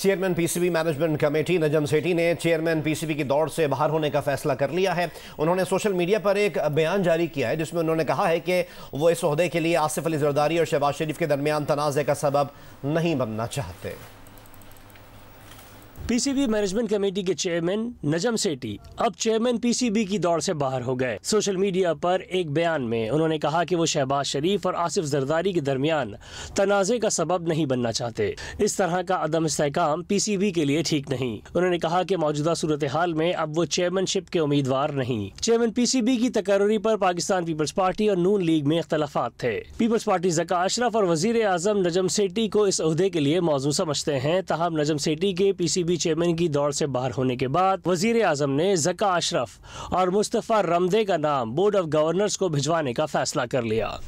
chairman PCB management committee Najam Sethi ने chairman PCB की दौड़ से बाहर होने का फैसला कर लिया है उन्होंने सोशल मीडिया पर एक बयान जारी किया है जिसमें उन्होंने कहा है कि वो इस अहदे के लिए आसिफ अली जरदारी और शहबाज शरीफ के दरमियान तनाज़े का सबब नहीं बनना चाहते पीसीबी मैनेजमेंट कमेटी के चेयरमैन नजम सेठी अब चेयरमैन पीसीबी की दौड़ से बाहर हो गए सोशल मीडिया पर एक बयान में उन्होंने कहा कि वो शहबाज शरीफ और आसिफ जरदारी के दरमियान तनाज़े का सबब नहीं बनना चाहते इस तरह का अदम इसकाम पीसीबी के लिए ठीक नहीं उन्होंने कहा कि मौजूदा सूरत हाल में अब वो चेयरमैनशिप के उम्मीदवार नहीं चेयरमैन पीसीबी की तकर्री पर पाकिस्तान पीपल्स पार्टी और नून लीग में अख्तलाफा थे पीपल्स पार्टी जका अशरफ और वजीर आजम नजम सेठी को इस अहदे के लिए मौजूद समझते हैं तहम नजम सेठी के पीसीबी चेयरमैन की दौड़ से बाहर होने के बाद वजीर आजम ने जका अशरफ और मुस्तफ़ा रमदे का नाम बोर्ड ऑफ गवर्नर्स को भिजवाने का फैसला कर लिया